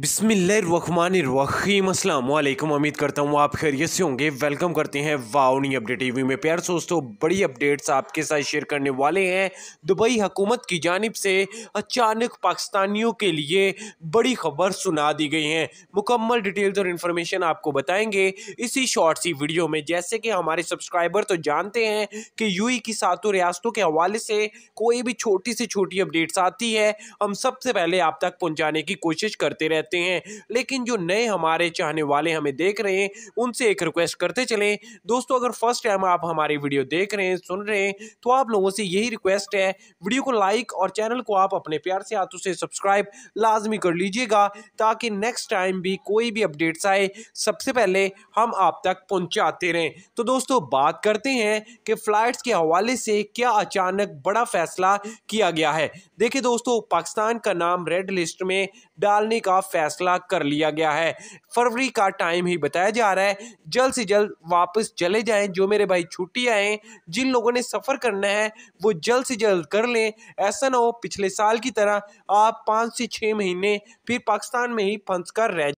बिस्मिल्लाम वालेकुम उम्मीद करता हूँ आप खैरियत से होंगे वेलकम करते हैं वाउनी अपडेट टीवी में प्यार दोस्तों बड़ी अपडेट्स आपके साथ शेयर करने वाले हैं दुबई हुकूमत की जानब से अचानक पाकिस्तानियों के लिए बड़ी खबर सुना दी गई है मुकम्मल डिटेल्स और इन्फॉर्मेशन आपको बताएंगे इसी शॉर्ट सी वीडियो में जैसे कि हमारे सब्सक्राइबर तो जानते हैं कि यू की सातों रियासतों के हवाले से कोई भी छोटी से छोटी अपडेट्स आती है हम सबसे पहले आप तक पहुँचाने की कोशिश करते रहते रहते हैं लेकिन जो नए हमारे चाहने वाले हमें देख रहे हैं उनसे एक रिक्वेस्ट करते चलें दोस्तों अगर फर्स्ट टाइम आप हमारी वीडियो देख रहे हैं सुन रहे हैं तो आप लोगों से यही रिक्वेस्ट है वीडियो को लाइक और चैनल को आप अपने प्यार से हाथों से सब्सक्राइब लाजमी कर लीजिएगा ताकि नेक्स्ट टाइम भी कोई भी अपडेट्स आए सबसे पहले हम आप तक पहुंचाते रहें तो दोस्तों बात करते हैं कि फ़्लाइट्स के हवाले से क्या अचानक बड़ा फैसला किया गया है देखिए दोस्तों पाकिस्तान का नाम रेड लिस्ट में डालने का फैसला कर लिया गया है फरवरी का टाइम ही बताया जा रहा है जल्द से जल्द वापस चले जाएं जो मेरे भाई छुट्टी आए जिन लोगों ने सफ़र करना है वो जल्द से जल्द कर लें ऐसा ना हो पिछले साल की तरह आप पाँच से छः महीने फिर पाकिस्तान में ही फंस कर रह